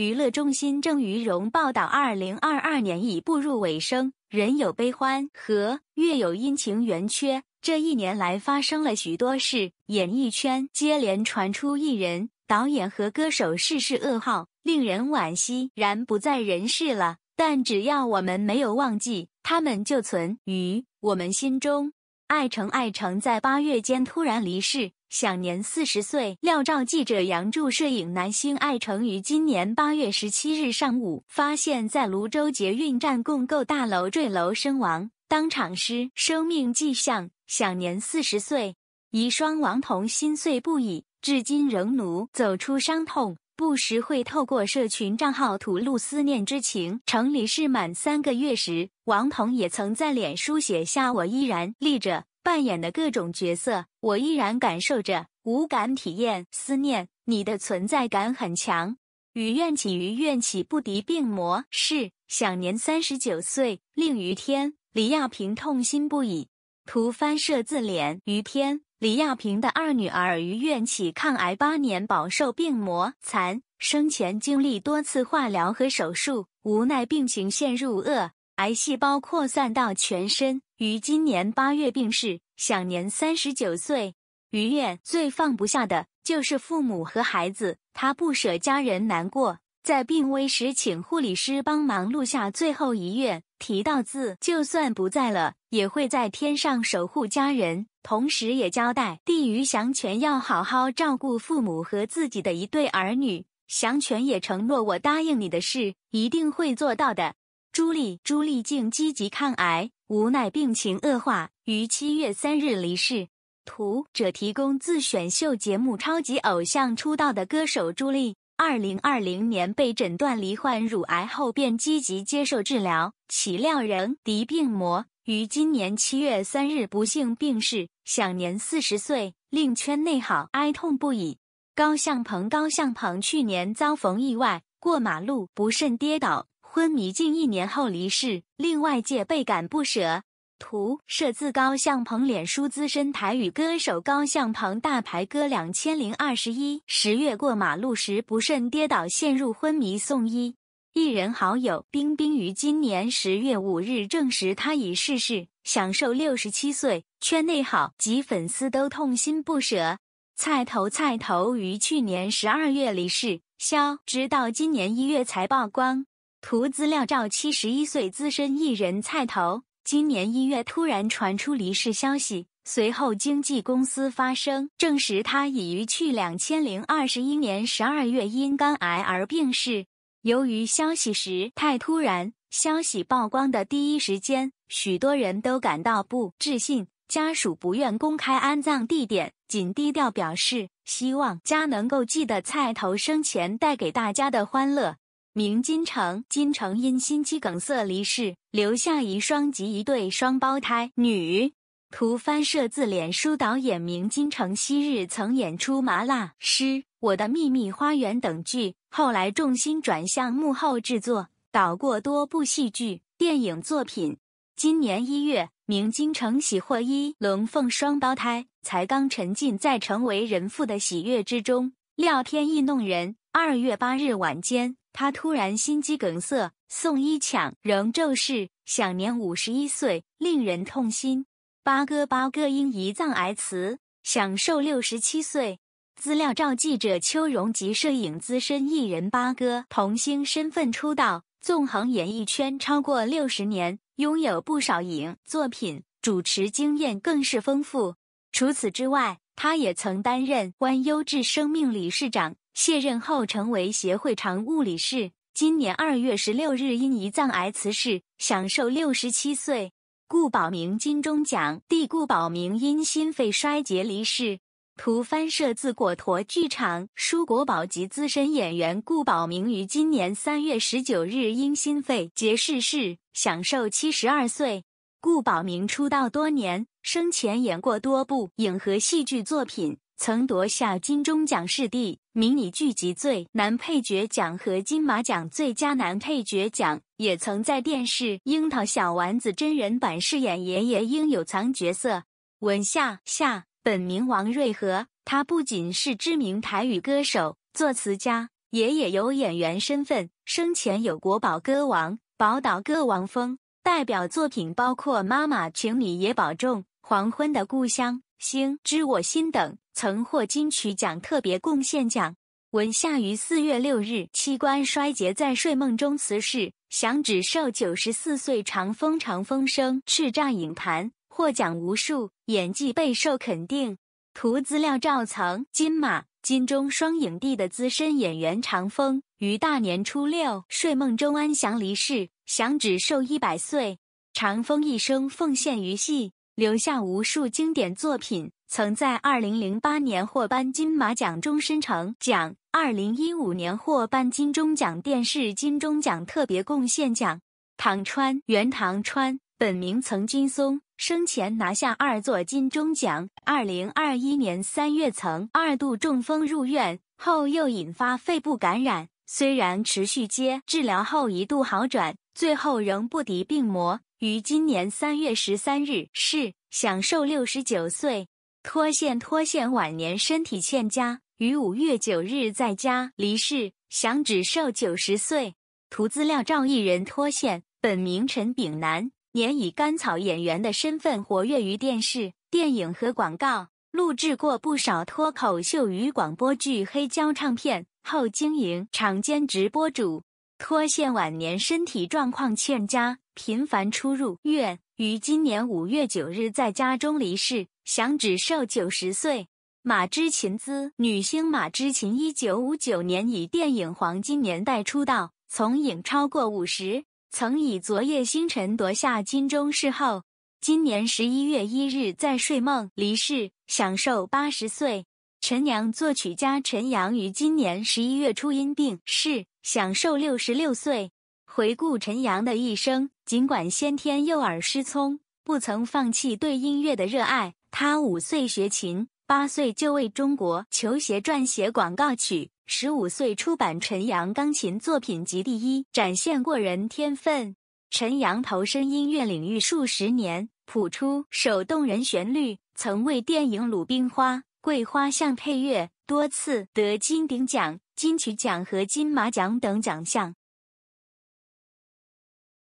娱乐中心郑渝荣报道：二零二二年已步入尾声，人有悲欢，和月有阴晴圆缺。这一年来发生了许多事，演艺圈接连传出艺人、导演和歌手逝世噩耗，令人惋惜，然不在人世了。但只要我们没有忘记，他们就存于我们心中。爱成爱成在八月间突然离世。享年四十岁。廖照记者杨柱摄影男星爱成于今年八月十七日上午，发现在泸州捷运站共购大楼坠楼身亡，当场失生命迹象，享年四十岁。遗孀王彤心碎不已，至今仍奴走出伤痛，不时会透过社群账号吐露思念之情。成里事满三个月时，王彤也曾在脸书写下：“我依然立着。”扮演的各种角色，我依然感受着无感体验思念你的存在感很强。与愿起于愿起不敌病魔，是享年三十九岁。令于天李亚平痛心不已。图翻摄自怜。于天李亚平的二女儿于愿起抗癌八年，饱受病魔残，生前经历多次化疗和手术，无奈病情陷入恶。癌细胞扩散到全身，于今年八月病逝，享年三十九岁。于愿最放不下的就是父母和孩子，他不舍家人难过，在病危时请护理师帮忙录下最后遗愿，提到字，就算不在了，也会在天上守护家人。同时也交代弟于祥全要好好照顾父母和自己的一对儿女。祥全也承诺：“我答应你的事，一定会做到的。”朱莉朱丽静积极抗癌，无奈病情恶化，于七月三日离世。图者提供。自选秀节目《超级偶像》出道的歌手朱莉，二零二零年被诊断罹患乳癌后，便积极接受治疗。岂料人敌病魔，于今年七月三日不幸病逝，享年四十岁，令圈内好哀痛不已。高向鹏高向鹏去年遭逢意外，过马路不慎跌倒。昏迷近一年后离世，令外界倍感不舍。图摄自高向鹏，脸书资深台语歌手高向鹏大牌歌两千零二十一十月过马路时不慎跌倒，陷入昏迷送医。艺人好友冰冰于今年十月五日证实他已逝世，享受六十七岁。圈内好及粉丝都痛心不舍。菜头菜头于去年十二月离世，消直到今年一月才曝光。图资料照，七十一岁资深艺人蔡头，今年一月突然传出离世消息，随后经纪公司发声证实他已于去两千零二十一年十二月因肝癌而病逝。由于消息时太突然，消息曝光的第一时间，许多人都感到不置信。家属不愿公开安葬地点，仅低调表示希望家能够记得蔡头生前带给大家的欢乐。明金城，金城因心肌梗塞离世，留下遗孀及一对双胞胎女。图翻摄自脸书导演。明金城昔日曾演出《麻辣师》《我的秘密花园》等剧，后来重心转向幕后制作，导过多部戏剧、电影作品。今年一月，明金城喜获一龙凤双胞胎，才刚沉浸在成为人父的喜悦之中，料天意弄人。二月八日晚间。他突然心肌梗塞，送医抢救仍骤逝，享年五十一岁，令人痛心。八哥八哥因胰脏癌辞，享寿六十七岁。资料照记者邱荣及摄影资深艺人八哥，童星身份出道，纵横演艺圈超过六十年，拥有不少影作品，主持经验更是丰富。除此之外，他也曾担任 one 优质生命理事长。卸任后，成为协会常务理事。今年二月十六日，因胰脏癌辞世，享受六十七岁。顾宝明金钟奖，第，顾宝明因心肺衰竭离世。图翻摄自果陀剧场。舒国宝及资深演员顾宝明于今年三月十九日因心肺结逝世，享受七十二岁。顾宝明出道多年，生前演过多部影和戏剧作品。曾夺下金钟奖视帝、迷你剧集最男配角奖和金马奖最佳男配角奖，也曾在电视《樱桃小丸子》真人版饰演爷爷应有藏角色。文夏夏本名王瑞和，他不仅是知名台语歌手、作词家，爷爷有演员身份。生前有国宝歌王、宝岛歌王风，代表作品包括《妈妈，请你也保重》《黄昏的故乡》。星知我心等曾获金曲奖特别贡献奖。文夏于四月六日器官衰竭在睡梦中辞世，享寿九十四岁。长风长风生叱咤影坛，获奖无数，演技备受肯定。图资料照。曾金马金钟双影帝的资深演员长风于大年初六睡梦中安详离世，享寿一百岁。长风一生奉献于戏。留下无数经典作品，曾在2008年获颁金马奖终身成奖，2015年获颁金钟奖电视金钟奖特别贡献奖。唐川原唐川本名曾金松，生前拿下二座金钟奖。2021年3月曾二度中风入院，后又引发肺部感染，虽然持续接治疗后一度好转，最后仍不敌病魔。于今年三月十三日逝，享受六十九岁。脱线脱线晚年身体欠佳，于五月九日在家离世，享只寿九十岁。图资料照艺人脱线，本名陈炳南，年以甘草演员的身份活跃于电视、电影和广告，录制过不少脱口秀与广播剧、黑胶唱片。后经营场间直播主，脱线晚年身体状况欠佳。频繁出入。月于今年五月九日在家中离世，享只寿九十岁。马之琴姿女星马之琴，一九五九年以电影《黄金年代》出道，从影超过五十，曾以《昨夜星辰》夺下金钟视后。今年十一月一日在睡梦离世，享受八十岁。陈阳作曲家陈阳于今年十一月初因病逝，享受六十六岁。回顾陈阳的一生。尽管先天右耳失聪，不曾放弃对音乐的热爱。他五岁学琴，八岁就为中国球鞋撰写广告曲，十五岁出版陈扬钢琴作品集第一，展现过人天分。陈扬投身音乐领域数十年，谱出首动人旋律，曾为电影《鲁冰花》《桂花巷》配乐，多次得金鼎奖、金曲奖和金马奖等奖项。